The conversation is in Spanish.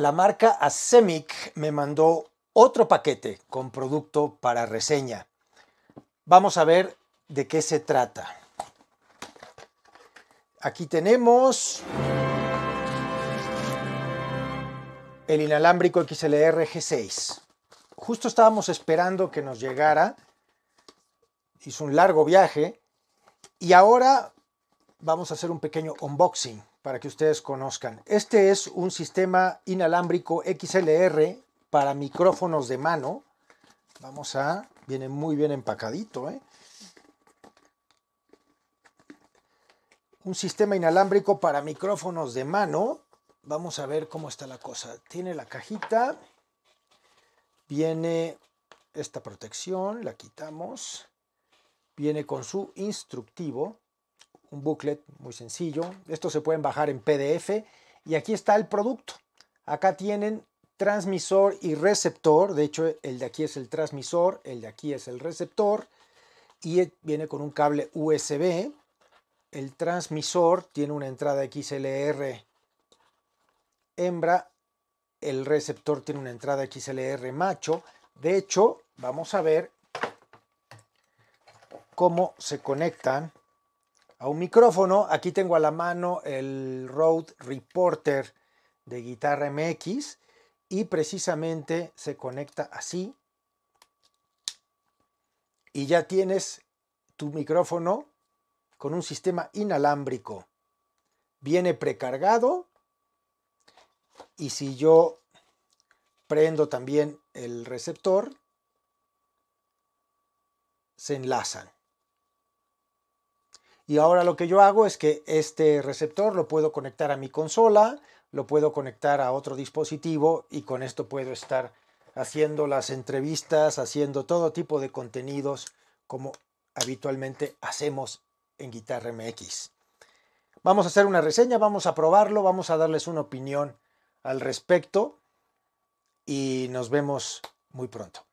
La marca Asemic me mandó otro paquete con producto para reseña. Vamos a ver de qué se trata. Aquí tenemos el inalámbrico XLR G6. Justo estábamos esperando que nos llegara. Hizo un largo viaje y ahora vamos a hacer un pequeño unboxing para que ustedes conozcan. Este es un sistema inalámbrico XLR para micrófonos de mano. Vamos a... Viene muy bien empacadito, ¿eh? Un sistema inalámbrico para micrófonos de mano. Vamos a ver cómo está la cosa. Tiene la cajita. Viene esta protección. La quitamos. Viene con su instructivo un booklet muy sencillo. Estos se pueden bajar en PDF y aquí está el producto. Acá tienen transmisor y receptor. De hecho, el de aquí es el transmisor, el de aquí es el receptor y viene con un cable USB. El transmisor tiene una entrada XLR hembra, el receptor tiene una entrada XLR macho. De hecho, vamos a ver cómo se conectan a un micrófono. Aquí tengo a la mano el Rode Reporter de guitarra MX y precisamente se conecta así y ya tienes tu micrófono con un sistema inalámbrico. Viene precargado y si yo prendo también el receptor, se enlazan. Y ahora lo que yo hago es que este receptor lo puedo conectar a mi consola, lo puedo conectar a otro dispositivo y con esto puedo estar haciendo las entrevistas, haciendo todo tipo de contenidos como habitualmente hacemos en Guitarra MX. Vamos a hacer una reseña, vamos a probarlo, vamos a darles una opinión al respecto y nos vemos muy pronto.